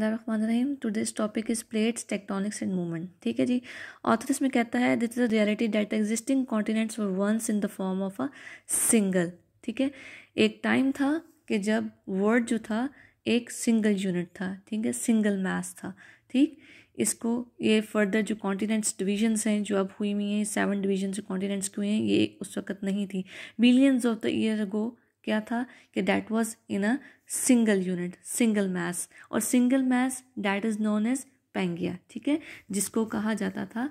Rahim to this topic is plates tectonics and movement ठीक है जी ऑथर इसमें कहता है this is a reality that existing continents were once in the form of a single ठीक है एक टाइम था कि जब वर्ड जो था एक सिंगल यूनिट था ठीक है सिंगल मास था ठीक इसको ये फर्दर जो कॉन्टिनेंट्स डिविजन्स हैं जो अब हुई हुई हैं सेवन डिवीजन जो कॉन्टिनेंट्स की हुई हैं ये उस वक्त नहीं थी billions of the year ago क्या था कि that was in a single unit single mass और single mass that is known as Pangaea ठीक है जिसको कहा जाता था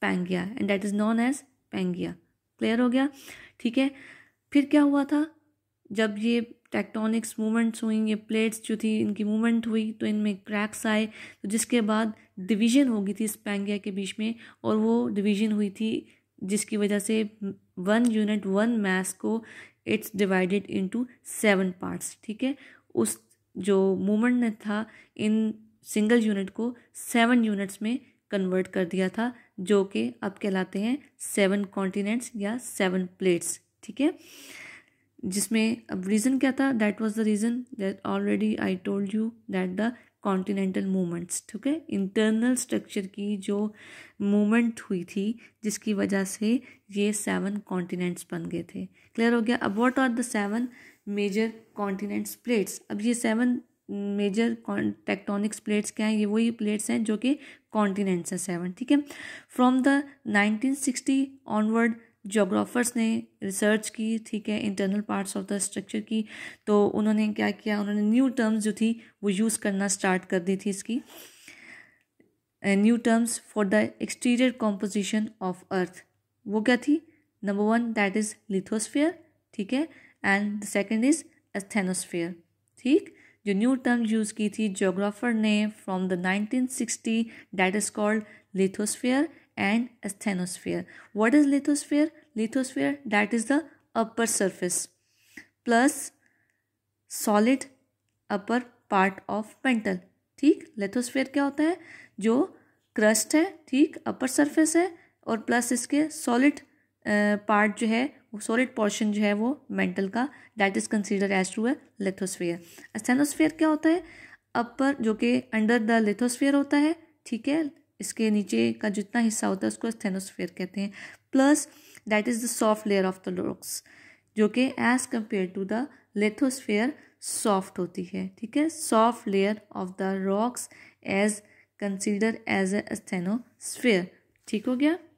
Pangaea and that is known as Pangaea clear हो गया ठीक है फिर क्या हुआ था जब ये टेक्टोनिक्स मूवमेंट्स हुई ये प्लेट्स जो थी इनकी मूवमेंट हुई तो इनमें क्रैक्स आए तो जिसके बाद डिवीजन हो गई थी इस पैंगिया के बीच में और वो डिवीजन हुई थी जिसकी वजह से वन यूनिट वन मैस को it's divided into seven parts ठीक है उस जो मूवमेंट ने था इन सिंगल यूनिट को सेवन यूनिट्स में कन्वर्ट कर दिया था जो कि अब कहलाते हैं सेवन कॉन्टिनेंट्स या सेवन प्लेट्स ठीक है जिसमें अब रीज़न क्या था that was the reason that already I told you that the continental movements ठीक है इंटरनल स्ट्रक्चर की जो मूवमेंट हुई थी जिसकी वजह से ये सेवन कॉन्टिनेंट्स बन गए थे क्लियर हो गया अब what are the seven major continents plates अब ये सेवन मेजर टेक्टोनिक्स प्लेट्स क्या हैं ये वही प्लेट्स हैं जो कि कॉन्टिनेंट्स हैं सेवन ठीक है from the nineteen sixty onward geographers ने रिसर्च की ठीक है internal parts of the structure की तो उन्होंने क्या किया उन्होंने न्यू टर्म्स जो थी वो यूज़ करना स्टार्ट कर दी थी इसकी new terms for the exterior composition of earth वो क्या थी number one that is lithosphere ठीक है and the second is asthenosphere ठीक जो न्यू टर्म यूज़ की थी जोग्राफ़र ने from the nineteen sixty that is called lithosphere and asthenosphere. What is lithosphere? Lithosphere that is the upper surface plus solid upper part of mantle ठीक lithosphere क्या होता है जो क्रस्ट है ठीक अपर सरफेस है और प्लस इसके सॉलिड पार्ट जो है वो सॉलिड पोर्शन जो है वो मेंटल का that is consider as to a lithosphere asthenosphere क्या होता है अपर जो कि अंडर द लेथोस्फेयर होता है ठीक है इसके नीचे का जितना हिस्सा होता है उसको स्थेनोस्फेयर कहते हैं plus that is the soft layer of the rocks जो कि as compare to the lithosphere soft होती है ठीक है soft layer of the rocks as consider as a asthenosphere ठीक हो गया